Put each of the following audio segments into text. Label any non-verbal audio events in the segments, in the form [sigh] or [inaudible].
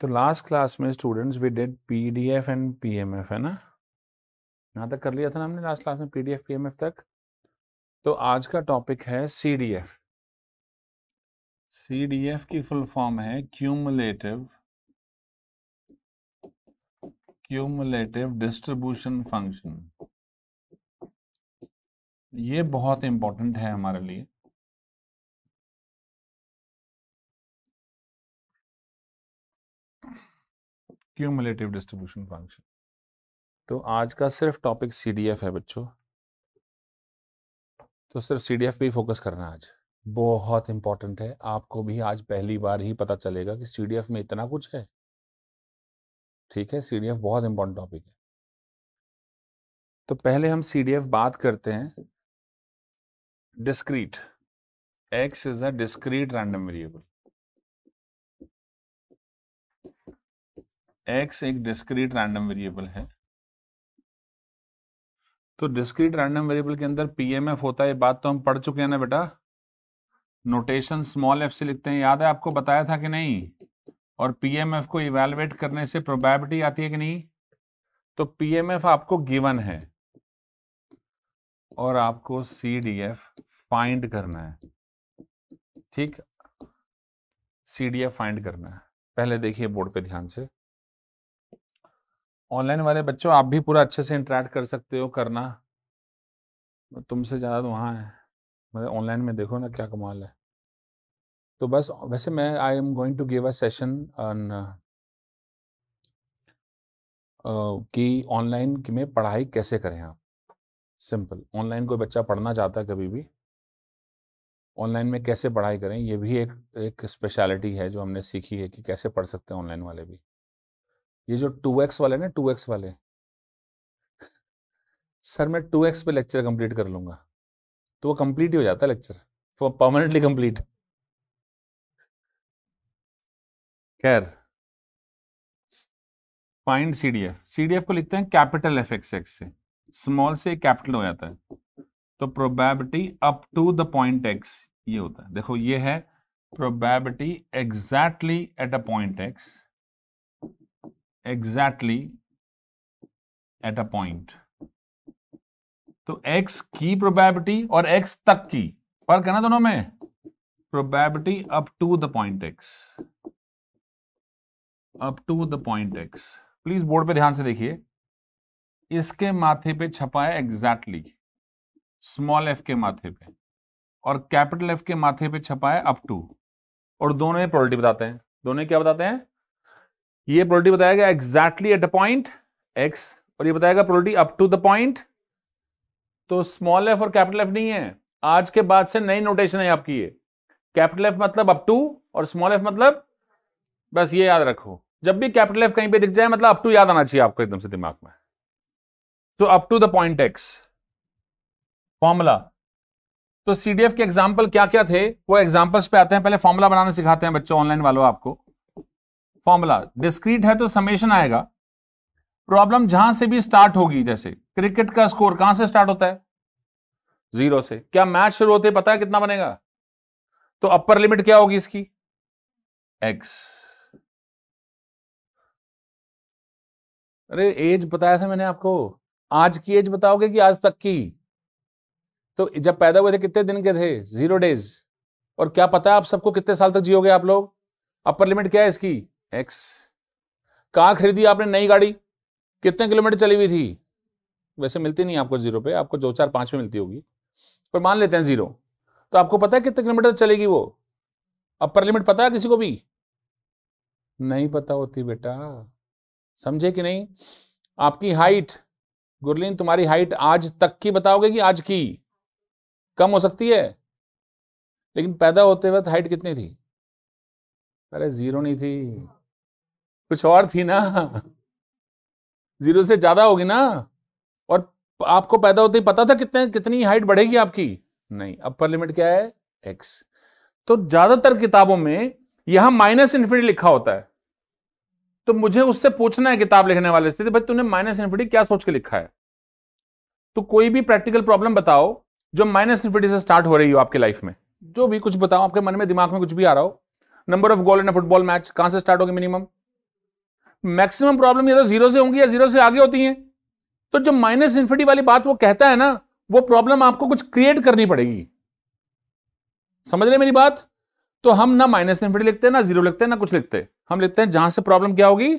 तो last class में students we did PDF and PMF है ना यहां तक कर लिया था ना हमने लास्ट क्लास में पीडीएफ पीएमएफ तक तो आज का टॉपिक है सीडीएफ सीडीएफ की फुल फॉर्म है क्यूमुलेटिव क्यूमुलेटिव डिस्ट्रीब्यूशन फंक्शन ये बहुत इंपॉर्टेंट है हमारे लिए क्यूमुलेटिव डिस्ट्रीब्यूशन फंक्शन तो आज का सिर्फ टॉपिक सीडीएफ है बच्चों तो सिर्फ सीडीएफ पे ही फोकस करना आज बहुत इंपॉर्टेंट है आपको भी आज पहली बार ही पता चलेगा कि सीडीएफ में इतना कुछ है ठीक है सीडीएफ बहुत इंपॉर्टेंट टॉपिक है तो पहले हम सीडीएफ बात करते हैं discrete x is a discrete random variable x एक डिस्क्रीट रैंडम वेरिएबल है तो डिस्क्रीट रैंडम वेरिएबल के अंदर पीएमएफ होता है बात तो हम पढ़ चुके हैं ना बेटा नोटेशन स्मॉल एफ से लिखते हैं याद है आपको बताया था कि नहीं और पीएमएफ को इवेलुएट करने से प्रोबेबिलिटी आती है कि नहीं तो पीएमएफ आपको गिवन है और आपको सी डी एफ फाइंड करना है ठीक सी डी एफ फाइंड करना है पहले देखिए बोर्ड पे ध्यान से ऑनलाइन वाले बच्चों आप भी पूरा अच्छे से इंटरेक्ट कर सकते हो करना तुमसे ज़्यादा तो वहां है मतलब ऑनलाइन में देखो ना क्या कमाल है तो बस वैसे मैं I am going to give a session on कि ऑनलाइन में पढ़ाई कैसे करें आप सिंपल ऑनलाइन कोई बच्चा पढ़ना चाहता है कभी भी ऑनलाइन में कैसे पढ़ाई करें ये भी एक एक स्पेशलिटी है जो हमने सीखी है कि कैसे पढ़ सकते हैं ऑनलाइन वाले भी ये जो टू एक्स वाले ना टू एक्स वाले सर मैं टू एक्स पे लेक्चर कंप्लीट कर लूंगा तो वो कंप्लीट ही हो जाता है लेक्चर फॉर परमानेंटली कंप्लीट खैर फाइंड सीडीएफ सीडीएफ को लिखते हैं कैपिटल एफ एक्स एक्स से स्मॉल से कैपिटल हो जाता है तो probability up to the point X ये होता है देखो ये है probability exactly at a point X exactly at a point तो x की प्रोबेबिलिटी और x तक की फर्क है ना दोनों में probability up to the point x up to the point x please board पे ध्यान से देखिए इसके माथे पे छपा है एग्जैक्टली स्मॉल एफ के माथे पे और कैपिटल एफ के माथे पे छपा है अप टू और दोनों ही प्रोडक्टिव बताते हैं दोनों क्या बताते हैं ये प्रोडक्टिव बताया गया exactly at a point X और ये बताएगा productive up to the point तो स्मॉल एफ और कैपिटल एफ नहीं है आज के बाद से नई नोटेशन है आपकी ये कैपिटल एफ मतलब अप टू और स्मॉल एफ मतलब बस ये याद रखो जब भी कैपिटल एफ कहीं पे दिख जाए मतलब अप टू याद आना चाहिए आपको एकदम से दिमाग में so up to the point x formula तो सीडीएफ के एग्जाम्पल क्या क्या थे वो एग्जाम्पल्स पे आते हैं पहले फॉर्मूला बनाना सिखाते हैं बच्चों ऑनलाइन वालों आपको फॉर्मूला डिस्क्रीट है तो समेशन आएगा प्रॉब्लम जहां से भी स्टार्ट होगी जैसे क्रिकेट का स्कोर कहां से स्टार्ट होता है जीरो से क्या मैच शुरू होते पता है कितना बनेगा तो अपर लिमिट क्या होगी इसकी एक्स अरे एज बताया था मैंने आपको आज की एज बताओगे कि आज तक की तो जब पैदा हुए थे कितने दिन के थे जीरो डेज और क्या पता है आप सबको कितने साल तक जियोगे आप लोग अपर लिमिट क्या है इसकी एक्स कहाँ खरीदी आपने नई गाड़ी कितने किलोमीटर चली हुई थी वैसे मिलती नहीं आपको जीरो पे आपको दो चार पांच में मिलती होगी पर मान लेते हैं जीरो तो आपको पता है कितने किलोमीटर चलेगी वो अपर लिमिट पता है किसी को भी नहीं पता होती बेटा समझे कि नहीं आपकी हाइट गुरलीन तुम्हारी हाइट आज तक की बताओगे कि आज की कम हो सकती है लेकिन पैदा होते वक्त हाइट कितनी थी अरे जीरो नहीं थी कुछ और थी ना जीरो से ज्यादा होगी ना और आपको पैदा होते ही पता था कितने कितनी हाइट बढ़ेगी आपकी नहीं अपर लिमिट क्या है एक्स तो ज्यादातर किताबों में यहां माइनस इन्फिनिटी लिखा होता है तो मुझे उससे पूछना है किताब लिखने वाले से भाई तूने माइनस इन्फिनिटी क्या सोच के लिखा है तो कोई भी प्रैक्टिकल प्रॉब्लम बताओ जो माइनस इन्फिनिटी से स्टार्ट हो रही हो आपकी लाइफ में जो भी कुछ बताओ आपके मन में दिमाग में कुछ भी आ रहा हो number of goal in football match कहां से स्टार्ट होगी मिनिमम मैक्सिमम प्रॉब्लम ये तो जीरो से होंगी या जीरो से आगे होती हैं तो जो माइनस इन्फिनिटी वाली बात वो कहता है ना वो प्रॉब्लम आपको कुछ क्रिएट करनी पड़ेगी समझ रहे मेरी बात तो हम ना माइनस इन्फिनिटी लिखते ना जीरो लिखते हैं ना कुछ लिखते हम लिखते हैं जहां से प्रॉब्लम क्या होगी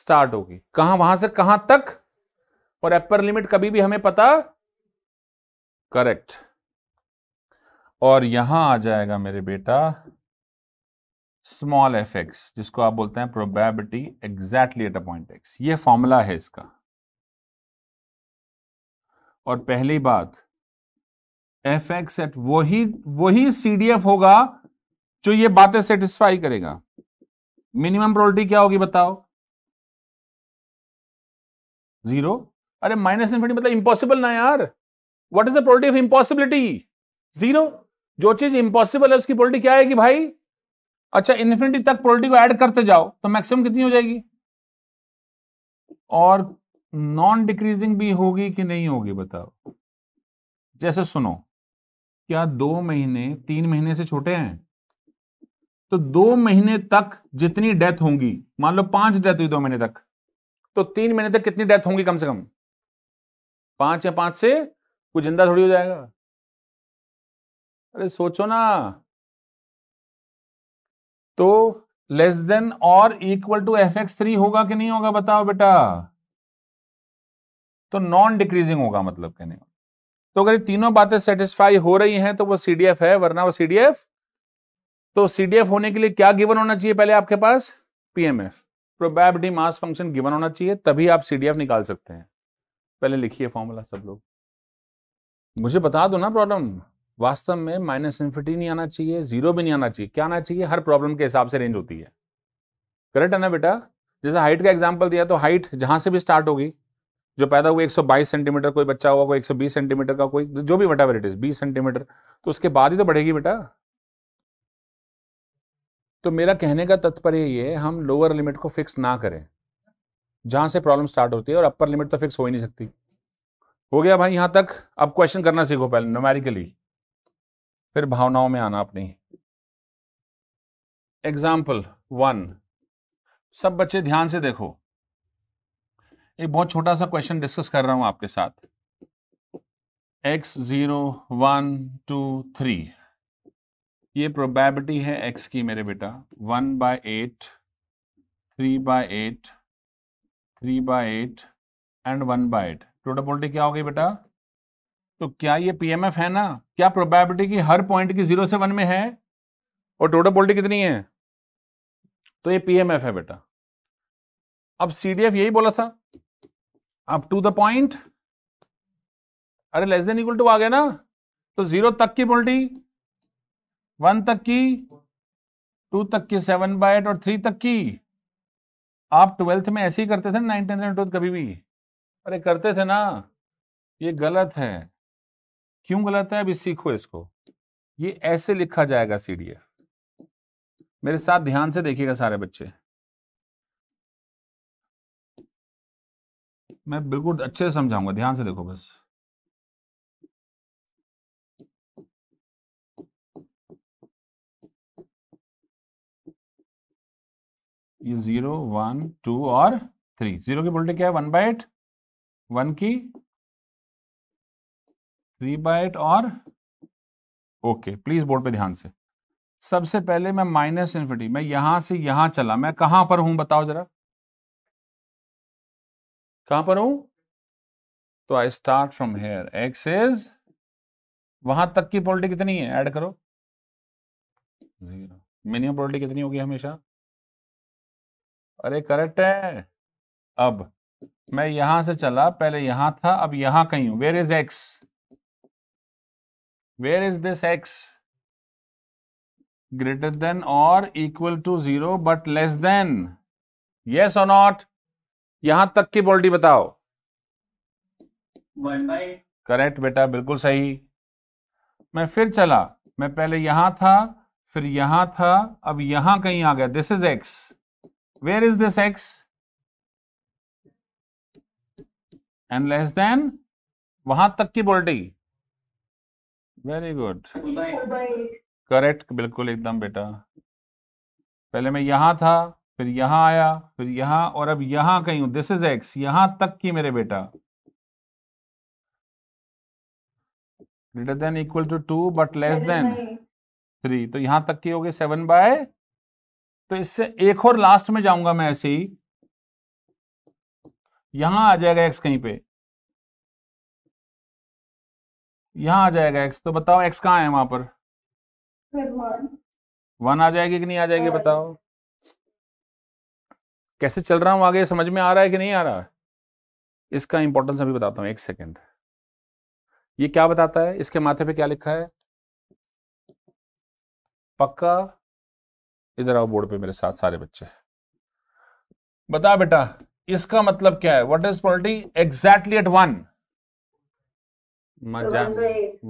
स्टार्ट होगी कहां वहां से कहां तक और अपर लिमिट कभी भी हमें पता करेक्ट और यहां आ जाएगा मेरे बेटा स्मॉल एफ एक्स जिसको आप बोलते हैं probability exactly at a point X ये फॉर्मूला है इसका और पहली बात एफ एक्स एट वही वही सीडीएफ होगा जो ये बातें सेटिस्फाई करेगा मिनिमम प्रोबेबिलिटी क्या होगी बताओ जीरो अरे माइनस इन्फिनिटी मतलब इंपॉसिबल ना यार what is the probability of impossibility zero जो चीज इंपॉसिबल है उसकी प्रोबेबिलिटी क्या आएगी भाई अच्छा इन्फिनिटी तक प्रोबेबिलिटी को ऐड करते जाओ तो मैक्सिमम कितनी हो जाएगी और नॉन डिक्रीजिंग भी होगी कि नहीं होगी बताओ जैसे सुनो क्या दो महीने तीन महीने से छोटे हैं तो दो महीने तक जितनी डेथ होंगी मान लो पांच डेथ हुई दो महीने तक तो तीन महीने तक कितनी डेथ होंगी कम से कम पांच या पांच से कुछ जिंदा थोड़ी हो जाएगा अरे सोचो ना तो लेस देन और equal to F X three होगा कि नहीं होगा बताओ बेटा तो नॉन डिक्रीजिंग होगा मतलब कहने तो अगर तीनों बातें सेटिस्फाई हो रही हैं तो वो सीडीएफ है वरना वो सीडीएफ तो सीडीएफ होने के लिए क्या गिवन होना चाहिए पहले आपके पास PMF probability mass function given होना चाहिए तभी आप सीडीएफ निकाल सकते हैं पहले लिखिए फॉर्मूला सब लोग मुझे बता दो ना प्रॉब्लम वास्तव में माइनस इन्फिटी नहीं आना चाहिए जीरो भी नहीं आना चाहिए क्या आना चाहिए हर प्रॉब्लम के हिसाब से रेंज होती है करेक्ट है ना बेटा जैसे हाइट का एग्जाम्पल दिया तो हाइट जहां से भी स्टार्ट होगी जो पैदा हुआ 122 सेंटीमीटर कोई बच्चा हुआ कोई 120 सेंटीमीटर का कोई जो भी इट इज 20 सेंटीमीटर तो उसके बाद ही तो बढ़ेगी बेटा तो मेरा कहने का तात्पर्य ये हम लोअर लिमिट को फिक्स ना करें जहां से प्रॉब्लम स्टार्ट होती है और अपर लिमिट तो फिक्स हो ही नहीं सकती हो गया भाई यहां तक अब क्वेश्चन करना सीखो पहले नोमेरिकली फिर भावनाओं में आना अपनी एग्जाम्पल वन सब बच्चे ध्यान से देखो एक बहुत छोटा सा क्वेश्चन डिस्कस कर रहा हूं आपके साथ X zero one two three ये प्रोबेबिलिटी है एक्स की मेरे बेटा one by eight three by eight three by eight and one by eight total पोल्टी क्या हो गई बेटा तो क्या ये पीएमएफ है ना क्या प्रोबेबिलिटी की हर पॉइंट की जीरो से वन में है और टोटल पोलिटी कितनी है तो ये पीएमएफ है बेटा अब सीडीएफ यही बोला था अब टू द पॉइंट अरे लेस देन इक्वल टू आ गया ना तो जीरो तक की पोल्टी वन तक की टू तक की सेवन बाय एट और थ्री तक की आप ट्वेल्थ में ऐसे ही करते थे ना नाइन टेंथ एंड ट्वेल्थ कभी भी अरे करते थे ना ये गलत है क्यों गलत है अभी सीखो इसको ये ऐसे लिखा जाएगा सीडीएफ मेरे साथ ध्यान से देखिएगा सारे बच्चे मैं बिल्कुल अच्छे से समझाऊंगा ध्यान से देखो बस ये जीरो वन टू और थ्री जीरो की वोल्टेज क्या है वन बाइट वन की थ्री बाइट और ओके प्लीज बोर्ड पे ध्यान से सबसे पहले मैं माइनस इन्फिनिटी मैं यहां से यहां चला मैं कहां पर हूं बताओ जरा कहां पर हूं तो I start from here X is वहां तक की पोलिटी कितनी है ऐड करो जीरो मिनिमम पोलिटी कितनी होगी हमेशा अरे करेक्ट है अब मैं यहां से चला पहले यहां था अब यहां कहीं हूं where is X where is this X greater than और equal to zero but less than yes और नॉट यहां तक की बॉल्टी बताओ करेक्ट बेटा बिल्कुल सही मैं फिर चला मैं पहले यहां था फिर यहां था अब यहां कहीं आ गया this is X where is this x? And less than वहां तक की बोल्टी वेरी गुड करेक्ट बिल्कुल एकदम बेटा पहले मैं यहां था फिर यहां आया फिर यहां और अब यहां कहीं हूं दिस इज एक्स यहां तक की मेरे बेटा greater than equal to two but less than three तो यहां तक की होगी सेवन बाय तो इससे एक और लास्ट में जाऊंगा मैं ऐसे ही यहां आ जाएगा एक्स कहीं पे यहां आ जाएगा एक्स तो बताओ एक्स कहाँ है वहां पर वन आ जाएगी कि नहीं आ जाएगी बताओ कैसे चल रहा हूं आगे समझ में आ रहा है कि नहीं आ रहा है इसका इंपॉर्टेंस अभी बताता हूं एक सेकेंड ये क्या बताता है इसके माथे पे क्या लिखा है पक्का इधर आओ बोर्ड पे मेरे साथ सारे बच्चे बता बेटा इसका मतलब क्या है what is polity exactly at one मजा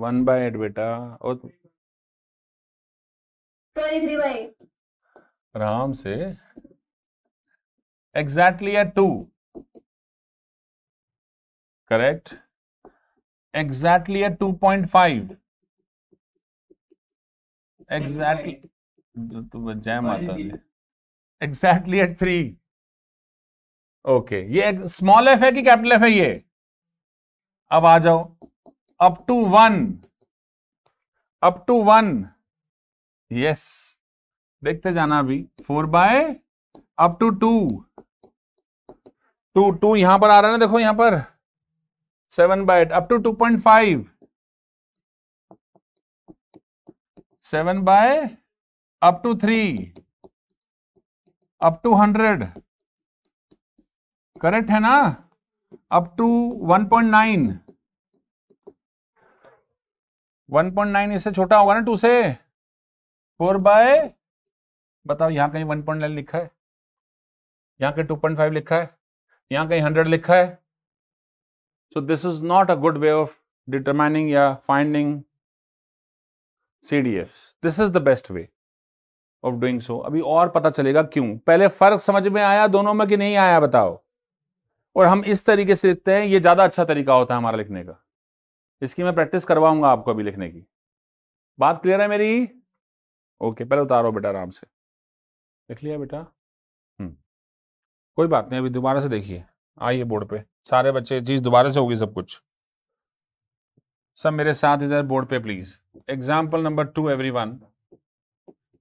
वन बाय एट बेटा और आराम से exactly at two correct exactly at two point five exactly तो जय माता दी एग्जैक्टली एट थ्री ओके ये स्मॉल एफ है कि कैपिटल एफ है ये अब आ जाओ up to one up to one yes देखते जाना अभी four by up to two two two यहां पर आ रहा है ना देखो यहां पर seven by eight up to two point five seven by up to three up to hundred correct है ना up to one one point nine point nine इससे छोटा होगा ना टू से फोर बाय बताओ यहां कहीं वन पॉइंट नाइन लिखा है यहां कहीं टू पॉइंट फाइव लिखा है यहां कहीं हंड्रेड लिखा है so this is not a good way of determining या finding C D F this is the best way of doing so अभी और पता चलेगा क्यों पहले फर्क समझ में आया दोनों में कि नहीं आया बताओ और हम इस तरीके से लिखते हैं ये ज्यादा अच्छा तरीका होता है हमारा लिखने का इसकी मैं प्रैक्टिस करवाऊंगा आपको अभी लिखने की बात क्लियर है मेरी ओके पहले उतारो बेटा आराम से लिख लिया बेटा हम्म। कोई बात नहीं अभी दोबारा से देखिए आइए बोर्ड पे सारे बच्चे चीज दोबारा से होगी सब कुछ सब मेरे साथ इधर बोर्ड पे please example number two every one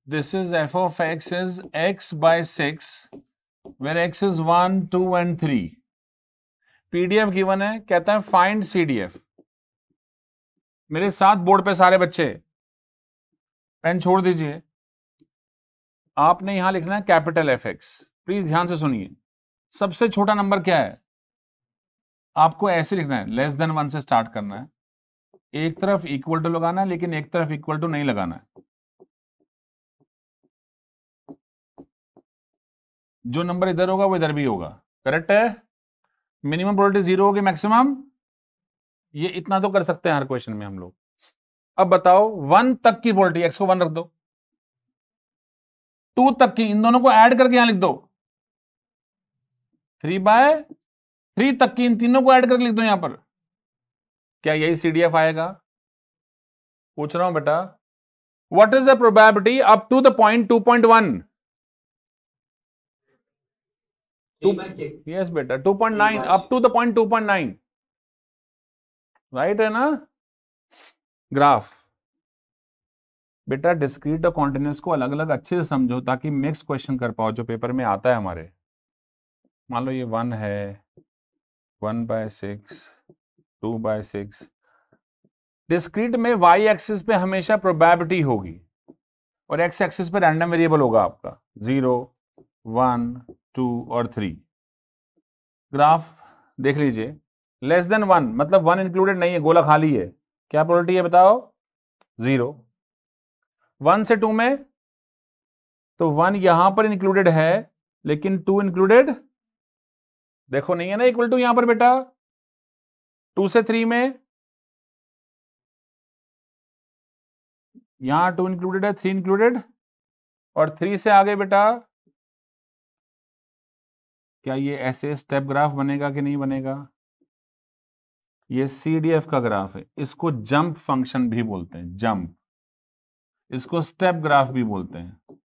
this is F of X is X by six by X is one two and three P D F given है कहता है फाइंड सी डी एफ मेरे सात बोर्ड पे सारे बच्चे pen छोड़ दीजिए आपने यहां लिखना है कैपिटल एफ एक्स प्लीज ध्यान से सुनिए सबसे छोटा नंबर क्या है आपको ऐसे लिखना है लेस देन वन से स्टार्ट करना है एक तरफ इक्वल टू लगाना है लेकिन एक तरफ इक्वल टू नहीं लगाना है जो नंबर इधर होगा वो इधर भी होगा करेक्ट है मिनिमम प्रोबेबिलिटी जीरो होगी मैक्सिमम ये इतना तो कर सकते हैं हर क्वेश्चन में हम लोग अब बताओ वन तक की प्रोबेबिलिटी एक्स को वन रख दो टू तक की इन दोनों को ऐड करके यहां लिख दो थ्री बाय थ्री तक की इन तीनों को ऐड करके लिख दो यहां पर क्या यही सीडीएफ आएगा पूछ रहा हूं बेटा what is the probability up to the point two point one yes बेटा 2.9 up to the point 2.9 right है ना ग्राफ बेटा डिस्क्रीट और कॉन्टिन्यूस को अलग अलग अच्छे से समझो ताकि मिक्स क्वेश्चन कर पाओ जो पेपर में आता है हमारे मान लो ये वन है one by six two by six discrete में वाई एक्सिस पे हमेशा प्रोबेबिलिटी होगी और एक्स एक्सिस पे रैंडम वेरिएबल होगा आपका जीरो वन टू और थ्री ग्राफ देख लीजिए लेस देन वन मतलब वन इंक्लूडेड नहीं है गोला खाली है क्या प्रोबेबिलिटी है बताओ जीरो वन से टू में तो वन यहां पर इंक्लूडेड है लेकिन टू इंक्लूडेड देखो नहीं है ना इक्वल टू यहां पर बेटा टू से थ्री में यहां टू इंक्लूडेड है थ्री इंक्लूडेड और थ्री से आगे बेटा क्या ये ऐसे स्टेप ग्राफ बनेगा कि नहीं बनेगा ये सी डी एफ का ग्राफ है इसको जंप फंक्शन भी बोलते हैं जंप इसको स्टेप ग्राफ भी बोलते हैं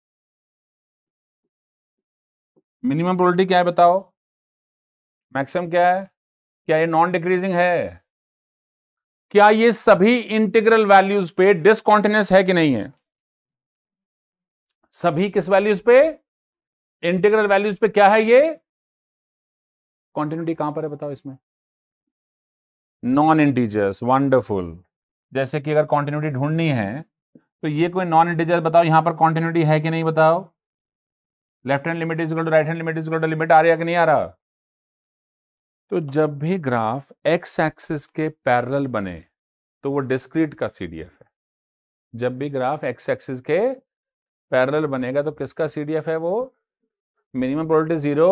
मिनिमम प्रोबेबिलिटी क्या है बताओ मैक्सिमम क्या है क्या ये नॉन डिक्रीजिंग है क्या ये सभी इंटीग्रल वैल्यूज पे डिसकॉन्टिन्यूस है कि नहीं है सभी किस वैल्यूज पे इंटीग्रल वैल्यूज पे क्या है ये कॉन्टिन्यूटी कहां पर है बताओ इसमें नॉन इंटीजर्स वंडरफुल जैसे कि अगर कॉन्टिन्यूटी ढूंढनी है तो ये कोई नॉन इंटीजर्स बताओ यहां पर कॉन्टिन्यूटी है कि नहीं बताओ left hand limit is two right hand limit is two limit आ रहा कि नहीं आ रहा तो जब भी ग्राफ एक्स एक्सिस के पैरल बने तो वो डिस्क्रीट का सी है जब भी ग्राफ एक्स एक्सिस के पैरल बनेगा तो किसका सी है वो minimum probability zero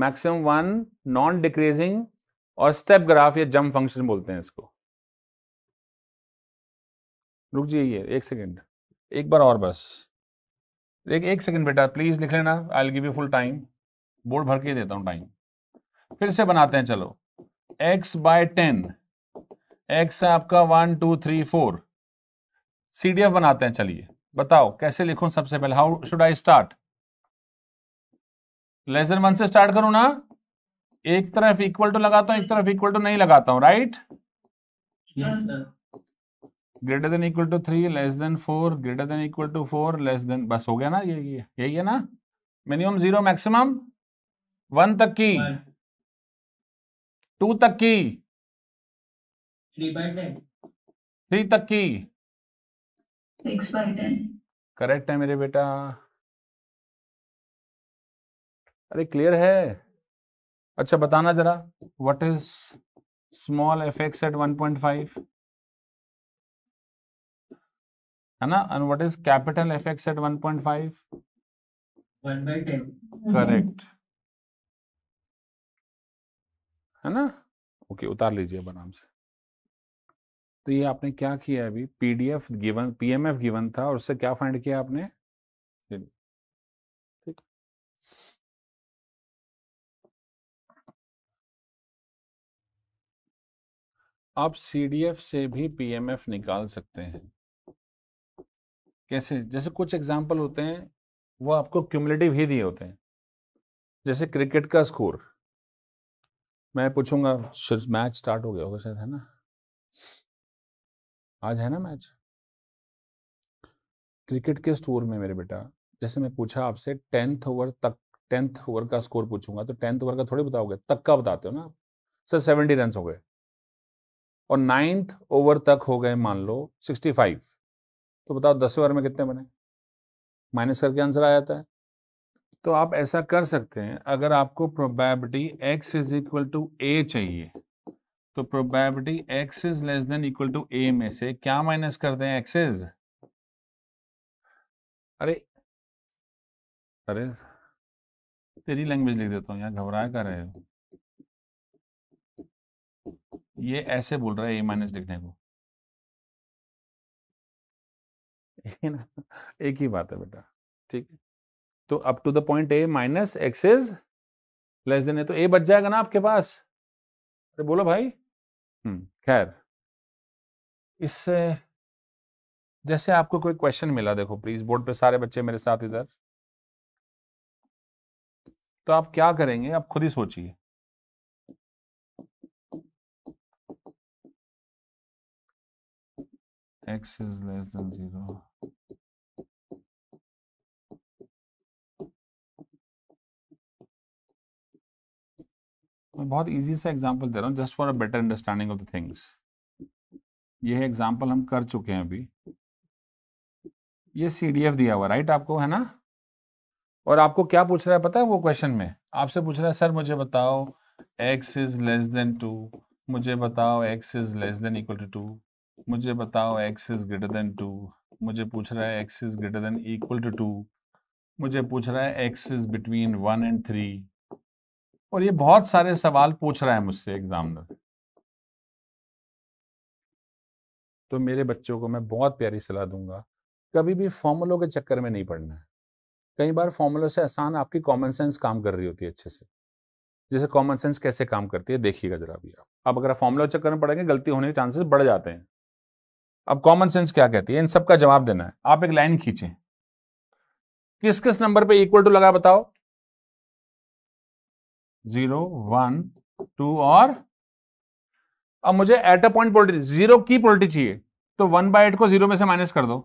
maximum one non decreasing और स्टेप ग्राफ या जंप फंक्शन बोलते हैं इसको रुक जाइए एक सेकंड एक बार और बस एक एक सेकंड बेटा प्लीज लिख लेना I give you full time board भर के देता हूँ टाइम फिर से बनाते हैं चलो x बाय टेन एक्स है आपका one two three four C D F बनाते हैं चलिए बताओ कैसे लिखूं सबसे पहले how should I start lesson one से स्टार्ट करूं ना एक तरफ इक्वल टू लगाता हूं एक तरफ इक्वल टू नहीं लगाता हूं right greater than equal to three less than four greater than equal to four less than बस हो गया ना ये यही है ना मिनिमम जीरो मैक्सिमम वन तक की टू तक की थ्री तक की करेक्ट है मेरे बेटा अरे क्लियर है अच्छा बताना जरा what is small F X at one point five है ना and what is capital F X at one point five correct है ना ओके okay, उतार लीजिए आराम से तो ये आपने क्या किया अभी पीडीएफ गिवन पीएमएफ गिवन था और उससे क्या फाइंड किया आपने आप सीडीएफ से भी एफ निकाल सकते हैं कैसे जैसे कुछ एग्जाम्पल होते हैं वो आपको क्यूमलेटिव ही दिए होते हैं जैसे क्रिकेट का स्कोर मैं पूछूंगा मैच स्टार्ट हो गया होगा शायद है ना आज है ना मैच क्रिकेट के स्टोर में मेरे बेटा जैसे मैं पूछा आपसे टेंथ ओवर तक टेंथ ओवर का स्कोर पूछूंगा तो टेंथ ओवर का थोड़ी बताओगे तक का बताते हो ना आप सर सेवेंटी रन हो गए और नाइन्थ ओवर तक हो गए मान लो 65 तो बताओ दसवें ओवर में कितने बने माइनस करके आंसर आ जाता है तो आप ऐसा कर सकते हैं अगर आपको probability X is equal to ए चाहिए तो probability X is less than equal to ए में से क्या माइनस करते हैं एक्स इज अरे अरे तेरी लैंग्वेज लिख देता हूँ यहाँ घबराया कर रहे हो ये ऐसे बोल रहा है ए माइनस लिखने को [laughs] एक ही बात है बेटा ठीक है तो up to the point A minus X is less than है तो ए बच जाएगा ना आपके पास अरे बोलो भाई हम्म खैर इससे जैसे आपको कोई क्वेश्चन मिला देखो प्लीज बोर्ड पे सारे बच्चे मेरे साथ इधर तो आप क्या करेंगे आप खुद ही सोचिए x is less than 0. मैं बहुत इजी सा एग्जांपल दे रहा हूँ just for a better understanding of the things ये एग्जांपल हम कर चुके हैं अभी ये सीडीएफ दिया हुआ राइट आपको है ना और आपको क्या पूछ रहा है पता है वो क्वेश्चन में आपसे पूछ रहा है सर मुझे बताओ X is less than two मुझे बताओ X is less than equal to two मुझे बताओ X is greater than two मुझे पूछ रहा है X is greater than equal to two मुझे पूछ रहा है X is between one and three और ये बहुत सारे सवाल पूछ रहा है मुझसे एग्जामिनर तो मेरे बच्चों को मैं बहुत प्यारी सलाह दूंगा कभी भी फॉर्मुलों के चक्कर में नहीं पढ़ना है कई बार फॉर्मुलों से आसान आपकी कॉमन सेंस काम कर रही होती है अच्छे से जैसे कॉमन सेंस कैसे काम करती है देखिएगा जरा भी आप अब अगर फॉर्मुला चक्कर में पढ़ेंगे गलती होने के चांसेस बढ़ जाते हैं अब कॉमन सेंस क्या कहती है इन सबका जवाब देना है आप एक लाइन खींचे किस किस नंबर पे इक्वल टू लगा बताओ जीरो वन टू और अब मुझे at a point polity zero की पोल्टी चाहिए तो वन बाय एट को जीरो में से माइनस कर दो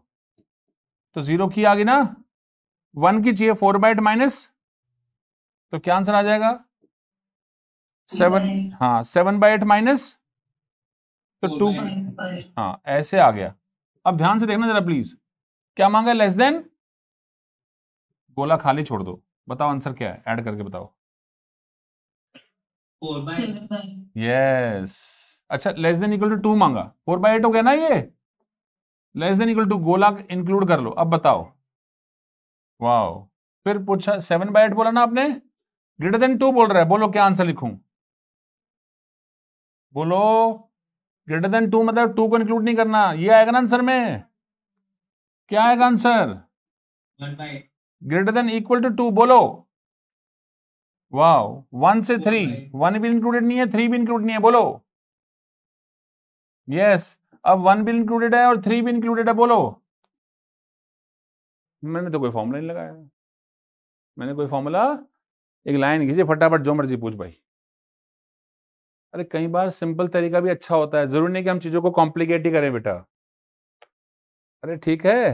तो जीरो की आ गई ना वन की चाहिए फोर बाय एट माइनस तो क्या आंसर आ जाएगा सेवन हाँ सेवन बाय एट माइनस तो टू हाँ ऐसे आ गया अब ध्यान से देखना जरा प्लीज क्या मांगा लेस देन गोला खाली छोड़ दो बताओ आंसर क्या है ऐड करके बताओ यस अच्छा less than equal to two मांगा फोर बाई एट हो गया ना ये लेस देन इक्वल टू गोला इंक्लूड कर लो अब बताओ वाओ फिर पूछा सेवन बाई एट बोला ना आपने ग्रेटर देन टू बोल रहा है बोलो क्या आंसर लिखूं बोलो ग्रेटर देन टू मतलब टू को इंक्लूड नहीं करना ये आएगा ना आंसर में क्या आएगा answer greater than equal to two बोलो वाह वन से थ्री वन भी इंक्लूडेड नहीं है थ्री भी इंक्लूड नहीं है बोलो यस yes, अब वन भी इंक्लूडेड है और थ्री भी इंक्लूडेड है बोलो मैंने तो कोई फॉर्मूला नहीं लगाया मैंने कोई फॉर्मूला एक लाइन खींचे फटाफट जो मर्जी पूछ भाई अरे कई बार सिंपल तरीका भी अच्छा होता है जरूरी नहीं कि हम चीज़ों को कॉम्प्लिकेट ही करें बेटा अरे ठीक है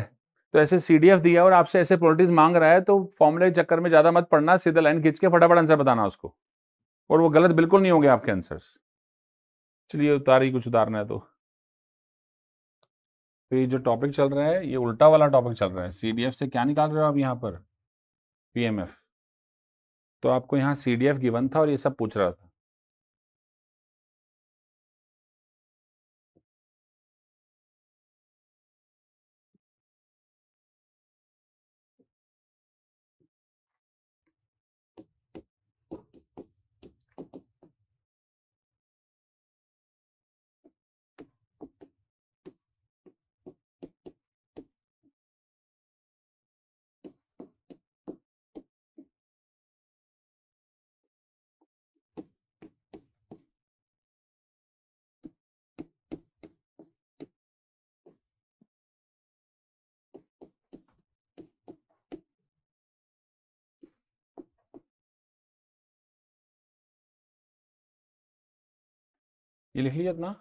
तो ऐसे सी दिया और आपसे ऐसे प्रोपर्टीज मांग रहा है तो फॉर्मूले के चक्कर में ज़्यादा मत पढ़ना सीधा लाइन खींच के फटाफट आंसर बताना उसको और वो गलत बिल्कुल नहीं होंगे आपके आंसर्स चलिए उतार ही कुछ उतारना है तो तो ये जो टॉपिक चल रहा है ये उल्टा वाला टॉपिक चल रहा है सी से क्या निकाल रहे हो आप यहाँ पर पी तो आपको यहाँ सी गिवन था और ये सब पूछ रहा था Или клиент на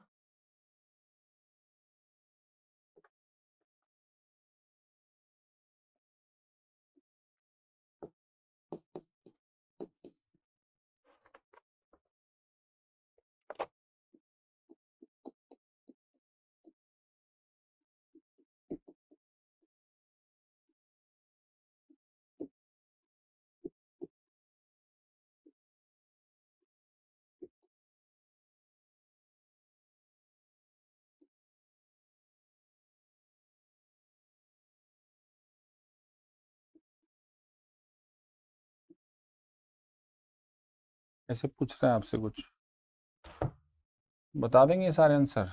ऐसे पूछ रहे हैं आपसे कुछ बता देंगे सारे आंसर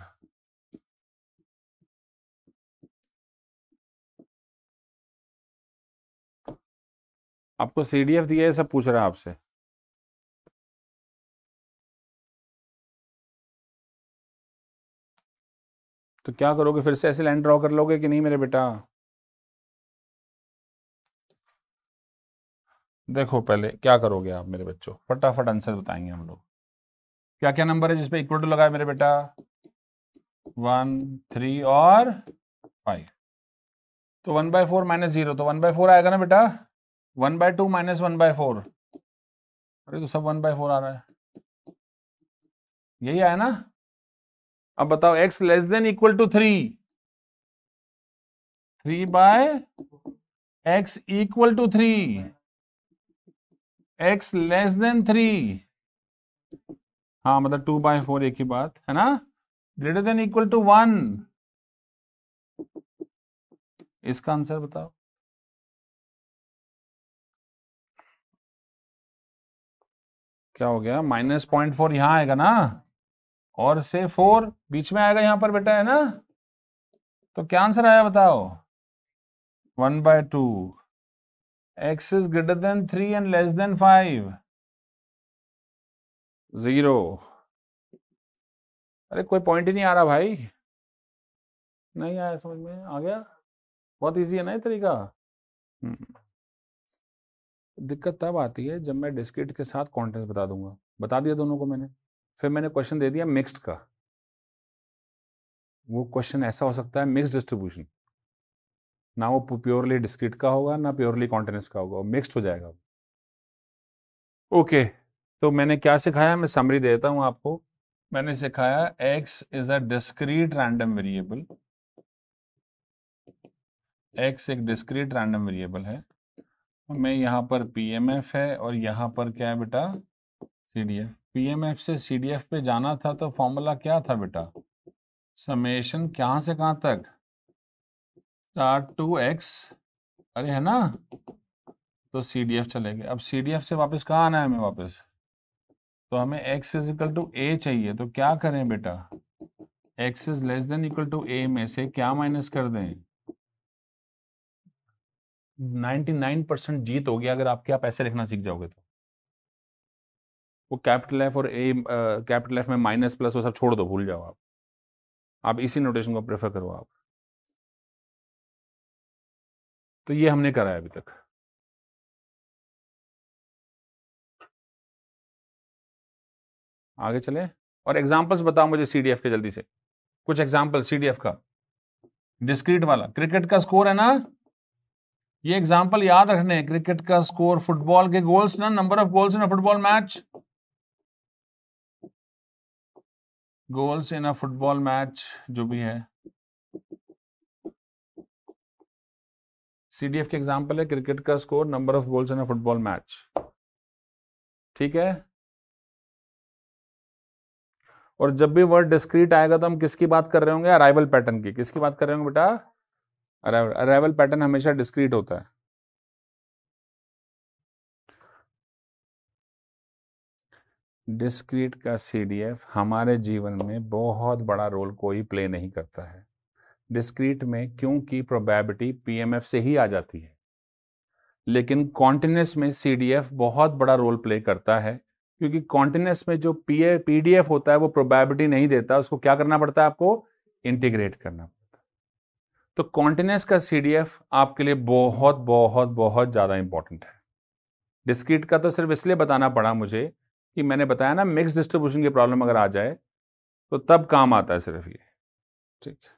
आपको सीडीएफ दिया है सब पूछ रहा है आपसे तो क्या करोगे फिर से ऐसे लाइन ड्रॉ कर लोगे कि नहीं मेरे बेटा देखो पहले क्या करोगे आप मेरे बच्चों फटाफट आंसर बताएंगे हम लोग क्या क्या नंबर है जिसपे इक्वल टू लगा है मेरे बेटा वन थ्री और फाइव तो one by four minus zero तो वन बाय फोर आएगा ना बेटा one by two minus one by four अरे तो सब वन बाय फोर आ रहा है यही आया ना अब बताओ x less than equal to three three by x equal to three x less than three हाँ मतलब टू बाय फोर एक ही बात है ना greater than equal to one इसका आंसर बताओ क्या हो गया माइनस पॉइंट फोर यहां आएगा ना और से फोर बीच में आएगा यहां पर बेटा है ना तो क्या आंसर आया बताओ one by two x is greater than 3 and less than 5 zero अरे कोई पॉइंट ही नहीं आ रहा भाई नहीं आया समझ में आ गया बहुत इजी है ना ये तरीका हम्म। दिक्कत तब आती है जब मैं डिस्किट के साथ कॉन्टेंस बता दूंगा बता दिया दोनों को मैंने फिर मैंने क्वेश्चन दे दिया मिक्स्ड का वो क्वेश्चन ऐसा हो सकता है मिक्स डिस्ट्रीब्यूशन ना वो प्योरली डिस्क्रीट का होगा ना प्योरली कॉन्टिन्यूस का होगा मिक्सड हो जाएगा ओके okay, तो मैंने क्या सिखाया मैं समरी देता हूँ आपको मैंने सिखाया x is a discrete random variable x एक डिस्क्रीट रैंडम वेरिएबल है मैं यहाँ पर पीएमएफ है और यहाँ पर क्या है बेटा सीडीएफ पीएमएफ से सीडीएफ पे जाना था तो फॉर्मूला क्या था बेटा समेशन कहाँ से कहाँ तक स्टार टू एक्स अरे है ना तो सी डी एफ चले गए अब सी डी एफ से वापस कहाँ आना है हमें वापस तो हमें एक्स इज इक्वल टू ए चाहिए तो क्या करें बेटा x is less than equal to ए में से क्या माइनस कर दें नाइन परसेंट जीत हो गया अगर आपके आप ऐसे लिखना सीख जाओगे तो वो कैपिटल एफ और ए कैपिटल एफ में माइनस प्लस वो सब छोड़ दो भूल जाओ आप आप इसी नोटेशन को प्रेफर करो आप तो ये हमने कराया अभी तक आगे चले और एग्जाम्पल्स बताओ मुझे सीडीएफ के जल्दी से कुछ एग्जाम्पल सीडीएफ का डिस्क्रीट वाला क्रिकेट का स्कोर है ना ये एग्जाम्पल याद रखने हैं क्रिकेट का स्कोर फुटबॉल के गोल्स ना number of goals in a football match goals in a football match जो भी है सीडीएफ के एग्जाम्पल है क्रिकेट का score number of goals in a football match ठीक है और जब भी वर्ड डिस्क्रीट आएगा तो हम किसकी बात कर रहे होंगे अराइवल पैटर्न की किसकी बात कर रहे होंगे बेटा अराइवल अराइवल पैटर्न हमेशा डिस्क्रीट होता है डिस्क्रीट का सीडीएफ हमारे जीवन में बहुत बड़ा रोल कोई प्ले नहीं करता है डिस्क्रीट में क्योंकि प्रोबेबिलिटी पीएमएफ से ही आ जाती है लेकिन कॉन्टिन्यूस में सीडीएफ बहुत बड़ा रोल प्ले करता है क्योंकि कॉन्टिन्यूस में जो पी पीडीएफ होता है वो प्रोबेबिलिटी नहीं देता उसको क्या करना पड़ता है आपको इंटीग्रेट करना पड़ता है तो कॉन्टिन्यूस का सीडीएफ आपके लिए बहुत बहुत बहुत ज़्यादा इंपॉर्टेंट है डिस्क्रीट का तो सिर्फ इसलिए बताना पड़ा मुझे कि मैंने बताया ना मिक्स डिस्ट्रीब्यूशन की प्रॉब्लम अगर आ जाए तो तब काम आता है सिर्फ ये ठीक है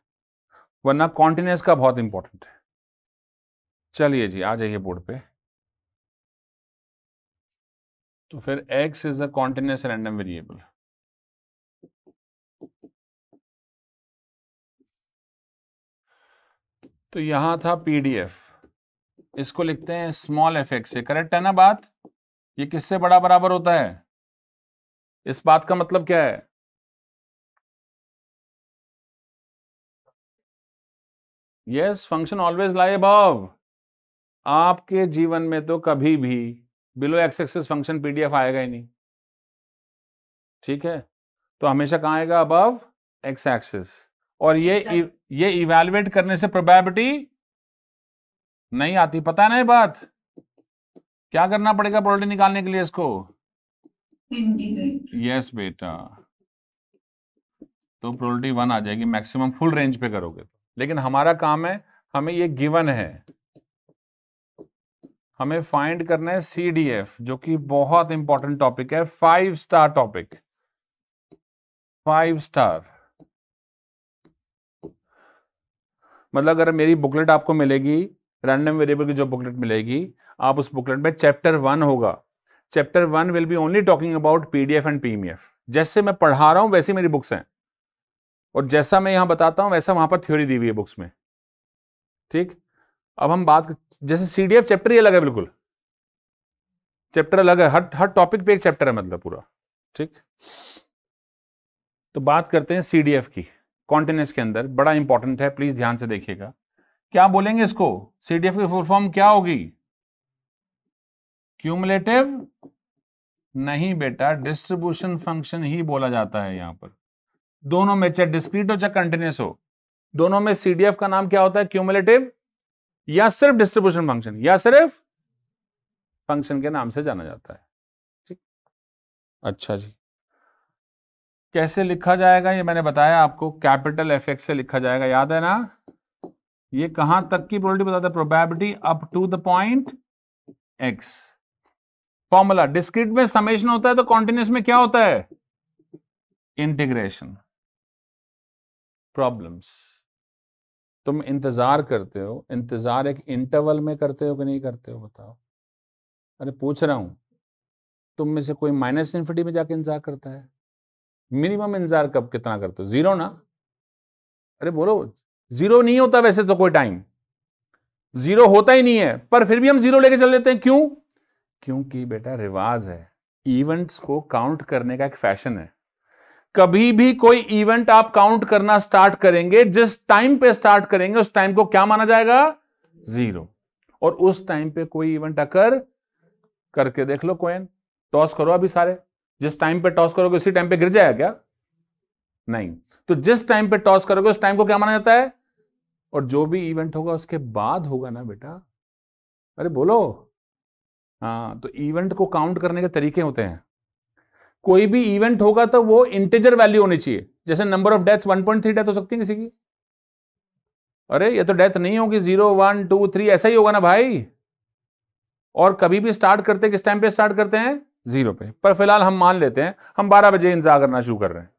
वरना कॉन्टिन्यूस का बहुत इंपॉर्टेंट है चलिए जी आ जाइए बोर्ड पे तो फिर x is a continuous random variable तो यहां था पीडीएफ इसको लिखते हैं स्मॉल एफ एक्स से करेक्ट है ना बात ये किससे बड़ा बराबर होता है इस बात का मतलब क्या है yes function always lie above आपके जीवन में तो कभी भी below x axis function PDF आएगा ही नहीं ठीक है तो हमेशा कहा आएगा अबव एक्स एक्सेस और ये ये इवेल्युएट करने से प्रोबेबिलिटी नहीं आती पता है ना ये बात क्या करना पड़ेगा प्रोबेबिलिटी निकालने के लिए इसको यस बेटा तो प्रोबेबिलिटी वन आ जाएगी मैक्सिमम फुल रेंज पे करोगे तो लेकिन हमारा काम है हमें ये गिवन है हमें फाइंड करना है सी डी एफ जो कि बहुत इंपॉर्टेंट टॉपिक है five star topic five star मतलब अगर मेरी बुकलेट आपको मिलेगी रैंडम वेरिएबल की जो बुकलेट मिलेगी आप उस बुकलेट में चैप्टर वन होगा chapter one will be only talking about PDF and PMF जैसे मैं पढ़ा रहा हूं वैसी मेरी बुक्स हैं और जैसा मैं यहां बताता हूं वैसा वहां पर थ्योरी दी हुई है बुक्स में ठीक अब हम बात जैसे सीडीएफ चैप्टर ही अलग है बिल्कुल चैप्टर अलग है हर हर टॉपिक पे एक चैप्टर है मतलब पूरा ठीक तो बात करते हैं सीडीएफ की कॉन्टिन्यूस के अंदर बड़ा इंपॉर्टेंट है प्लीज ध्यान से देखिएगा क्या बोलेंगे इसको सीडीएफ की फुल फॉर्म क्या होगी क्यूमुलेटिव नहीं बेटा डिस्ट्रीब्यूशन फंक्शन ही बोला जाता है यहां पर दोनों में चाहे डिस्क्रीट हो चाहे कंटिन्यूस हो दोनों में सीडीएफ का नाम क्या होता है क्यूमुलेटिव या सिर्फ डिस्ट्रीब्यूशन फंक्शन या सिर्फ फंक्शन के नाम से जाना जाता है ठीक अच्छा जी कैसे लिखा जाएगा ये मैंने बताया आपको कैपिटल एफ एक्स से लिखा जाएगा याद है ना ये कहां तक की प्रोबेबिलिटी बताता है probability up to the point x formula discrete में समेशन होता है तो कॉन्टिन्यूस में क्या होता है इंटीग्रेशन प्रॉब्लम्स तुम इंतज़ार करते हो इंतज़ार एक इंटरवल में करते हो कि नहीं करते हो बताओ अरे पूछ रहा हूं तुम में से कोई माइनस इन्फिटी में जाके इंतज़ार करता है मिनिमम इंतज़ार कब कितना करते हो ज़ीरो ना अरे बोलो ज़ीरो नहीं होता वैसे तो कोई टाइम ज़ीरो होता ही नहीं है पर फिर भी हम ज़ीरो लेके चल देते हैं क्यों क्योंकि बेटा रिवाज है इवेंट्स को काउंट करने का एक फैशन है कभी भी कोई इवेंट आप काउंट करना स्टार्ट करेंगे जिस टाइम पे स्टार्ट करेंगे उस टाइम को क्या माना जाएगा जीरो और उस टाइम पे कोई इवेंट अकर करके देख लो क्वेन टॉस करो अभी सारे जिस टाइम पे टॉस करोगे उसी टाइम पे गिर जाएगा क्या नहीं तो जिस टाइम पे टॉस करोगे उस टाइम को क्या माना जाता है और जो भी इवेंट होगा उसके बाद होगा ना बेटा अरे बोलो हाँ तो इवेंट को काउंट करने के तरीके होते हैं कोई भी इवेंट होगा तो वो इंटेजर वैल्यू होनी चाहिए जैसे नंबर ऑफ डेथ्स 1.3 डेथ हो सकती है किसी की अरे ये तो डेथ नहीं होगी जीरो वन टू थ्री ऐसा ही होगा ना भाई और कभी भी स्टार्ट करते किस टाइम पे स्टार्ट करते हैं जीरो पे पर फिलहाल हम मान लेते हैं हम बारह बजे इंतजार करना शुरू कर रहे हैं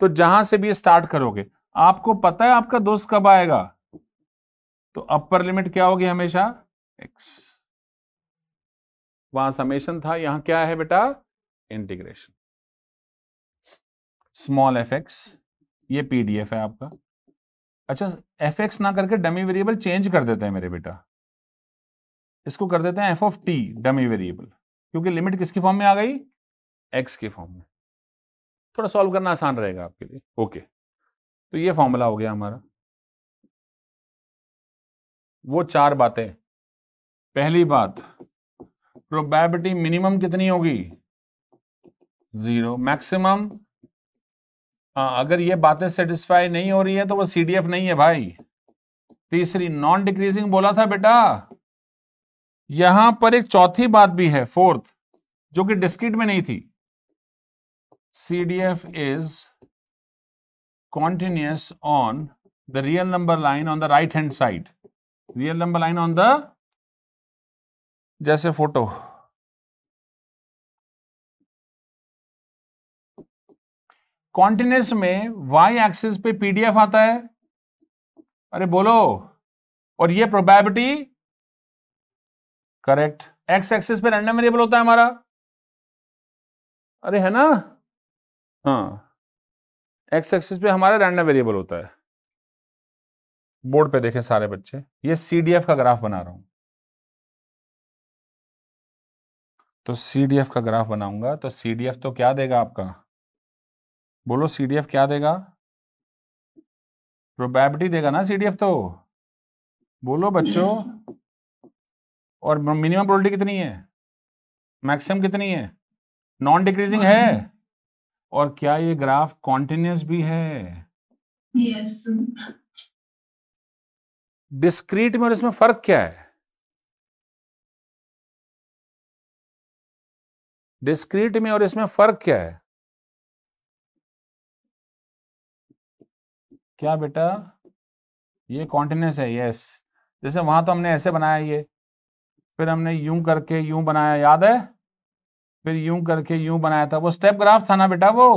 तो जहां से भी स्टार्ट करोगे आपको पता है आपका दोस्त कब आएगा तो अपर लिमिट क्या होगी हमेशा एक्स वहां समेशन था यहां क्या है बेटा इंटीग्रेशन स्मॉल एफ एक्स ये पीडीएफ है आपका अच्छा एफ एक्स ना करके डमी वेरिएबल चेंज कर देते हैं मेरे बेटा इसको कर देते हैं F of t dummy variable क्योंकि लिमिट किसकी फॉर्म में आ गई एक्स के फॉर्म में थोड़ा सॉल्व करना आसान रहेगा आपके लिए ओके तो ये फॉर्मूला हो गया हमारा वो चार बातें पहली बात प्रोबेबिलिटी मिनिमम कितनी होगी जीरो मैक्सिमम हाँ, अगर ये बातें सेटिस्फाई नहीं हो रही है तो वो सीडीएफ नहीं है भाई तीसरी नॉन डिक्रीजिंग बोला था बेटा यहां पर एक चौथी बात भी है फोर्थ जो कि डिस्क्रीट में नहीं थी f is continuous on the real number line on the right hand side real number line on the जैसे फोटो कॉन्टिन्यूस में वाई एक्सिस पे पीडीएफ आता है अरे बोलो और ये प्रोबेबिलिटी करेक्ट एक्स एक्सिस पे रैंडम वेरिएबल होता है हमारा अरे है ना हाँ एक्स एक्सिस पे हमारा रैंडम वेरिएबल होता है बोर्ड पे देखे सारे बच्चे ये सीडीएफ का ग्राफ बना रहा हूं तो सीडीएफ का ग्राफ बनाऊंगा तो सीडीएफ तो क्या देगा आपका बोलो सीडीएफ क्या देगा प्रोबेबिलिटी देगा ना सीडीएफ तो बोलो बच्चों और मिनिमम प्रोबेबिलिटी कितनी है मैक्सिमम कितनी है नॉन डिक्रीजिंग है और क्या ये ग्राफ कॉन्टिन्यूस भी है yes, डिस्क्रीट में और इसमें फर्क क्या है डिस्क्रीट में और इसमें फर्क क्या है क्या बेटा ये कॉन्टिन्यूस है यस जैसे वहां तो हमने ऐसे बनाया ये फिर हमने यूं करके यूं बनाया याद है फिर यूं करके यूं बनाया था वो स्टेप ग्राफ था ना बेटा वो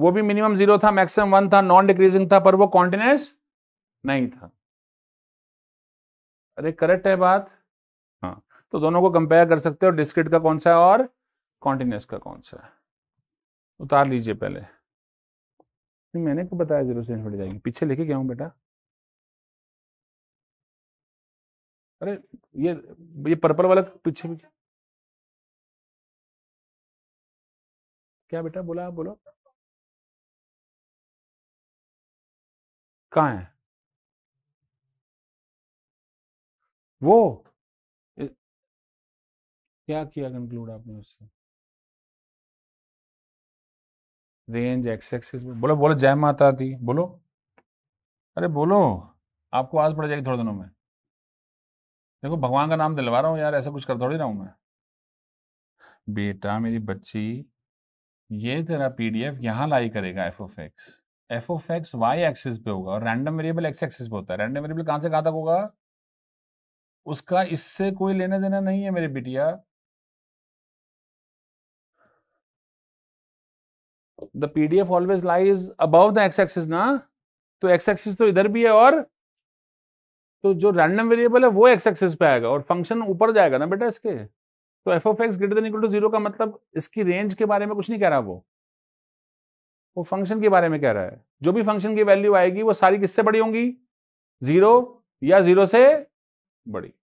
वो भी मिनिमम जीरो था मैक्सिमम वन था नॉन डिक्रीजिंग था पर वो कॉन्टिन्यूस नहीं था अरे करेक्ट है बात हाँ तो दोनों को कंपेयर कर सकते हो डिस्क्रिट का कौन सा है और कॉन्टिन्यूस का कौन सा है उतार लीजिए पहले नहीं मैंने को बताया जीरो से इन्फिनिटी जाएगी पीछे लेके गया हूँ बेटा अरे ये ये पर्पल वाला पीछे भी क्या बेटा बोला आप बोलो कहा है वो क्या किया कंक्लूड आपने उससे रेंज एक्स एक्सिस बोलो बोलो जय माता दी बोलो अरे बोलो आपको आज पड़ जाएगी थोड़े दिनों में देखो भगवान का नाम दिलवा रहा हूँ यार ऐसा कुछ कर थोड़ी रहा हूँ मैं बेटा मेरी बच्ची ये तेरा पीडीएफ यहाँ लाई करेगा f of x f of x y axis पे होगा और रैंडम वेरिएबल एक्स एक्सिस पे होता है रैंडम वेरिएबल कहाँ से कहाँ तक होगा उसका इससे कोई लेने देना नहीं है मेरे बिटिया the PDF always lies above the x axis ना तो एक्स एक्सिस तो इधर भी है और तो जो रैंडम वेरिएबल है वो एक्स एक्सिस पे आएगा और फंक्शन ऊपर जाएगा ना बेटा इसके तो f of x greater than equal to zero का मतलब इसकी रेंज के बारे में कुछ नहीं कह रहा वो वो फंक्शन के बारे में कह रहा है जो भी फंक्शन की वैल्यू आएगी वो सारी किससे बड़ी होंगी जीरो या जीरो से बड़ी